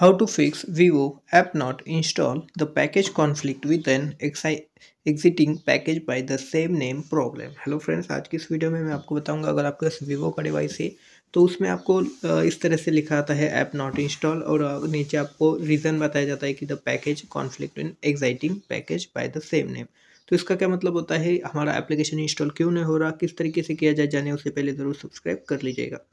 How to fix Vivo app not install the package conflict with an exiting package by the same name problem. Hello friends आज की इस video में मैं आपको बताऊंगा अगर आपके पास वीवो का डिवाइस है तो उसमें आपको इस तरह से लिखा आता है ऐप नॉट इंस्टॉल और नीचे आपको रीज़न बताया जाता है कि the package conflict in existing package by the same name तो इसका क्या मतलब होता है हमारा एप्लीकेशन इंस्टॉल क्यों नहीं हो रहा किस तरीके से किया जाए जाने उससे पहले ज़रूर सब्सक्राइब कर लीजिएगा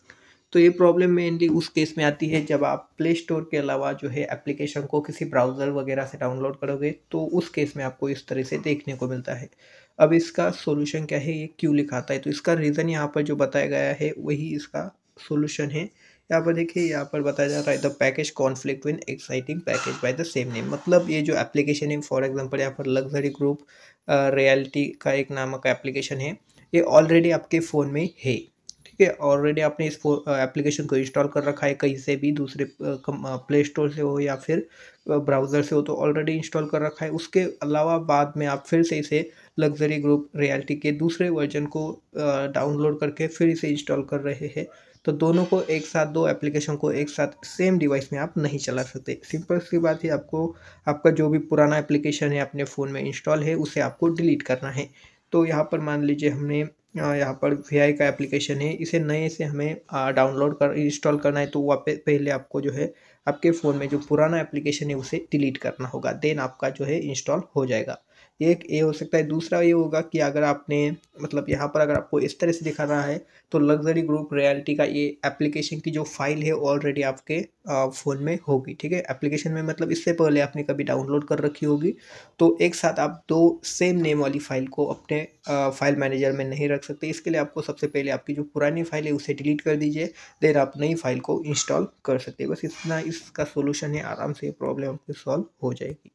तो ये प्रॉब्लम मेनली उस केस में आती है जब आप प्ले स्टोर के अलावा जो है एप्लीकेशन को किसी ब्राउज़र वगैरह से डाउनलोड करोगे तो उस केस में आपको इस तरह से देखने को मिलता है अब इसका सोल्यूशन क्या है ये क्यों लिखाता है तो इसका रीज़न यहाँ पर जो बताया गया है वही इसका सोल्यूशन है यहाँ पर देखिए यहाँ पर बताया जा रहा है the package conflict with existing package by the same name मतलब ये जो एप्लीकेशन है फॉर एग्जांपल यहाँ पर लग्जरी ग्रुप रियलिटी का एक नामक एप्लीकेशन है ये ऑलरेडी आपके फ़ोन में है ठीक है ऑलरेडी आपने इस एप्लीकेशन को इंस्टॉल कर रखा है कहीं से भी दूसरे प्ले स्टोर से हो या फिर ब्राउज़र से हो तो ऑलरेडी इंस्टॉल कर रखा है उसके अलावा बाद में आप फिर से इसे लग्जरी ग्रुप रियलिटी के दूसरे वर्जन को डाउनलोड करके फिर इसे इंस्टॉल कर रहे हैं तो दोनों को एक साथ दो एप्लीकेशन को एक साथ सेम डिवाइस में आप नहीं चला सकते सिंपल सी बात है आपको आपका जो भी पुराना एप्लीकेशन है अपने फ़ोन में इंस्टॉल है उसे आपको डिलीट करना है तो यहाँ पर मान लीजिए हमने हाँ, यहाँ पर वी का एप्लीकेशन है इसे नए से हमें डाउनलोड कर इंस्टॉल करना है तो वहाँ पे पहले आपको जो है आपके फ़ोन में जो पुराना एप्लीकेशन है उसे डिलीट करना होगा देन आपका जो है इंस्टॉल हो जाएगा एक ये हो सकता है दूसरा ये होगा कि अगर आपने मतलब यहाँ पर अगर आपको इस तरह से दिखा रहा है तो लग्जरी ग्रुप रियलिटी का ये एप्लीकेशन की जो फाइल है ऑलरेडी आपके फ़ोन में होगी ठीक है एप्लीकेशन में मतलब इससे पहले आपने कभी डाउनलोड कर रखी होगी तो एक साथ आप दो सेम नेम वाली फ़ाइल को अपने फाइल मैनेजर में नहीं रख सकते इसके लिए आपको सबसे पहले आपकी जो पुरानी फाइल है उसे डिलीट कर दीजिए देन आप नई फाइल को इंस्टॉल कर सकते बस इतना इस इसका सोल्यूशन है आराम से प्रॉब्लम आपकी सॉल्व हो जाएगी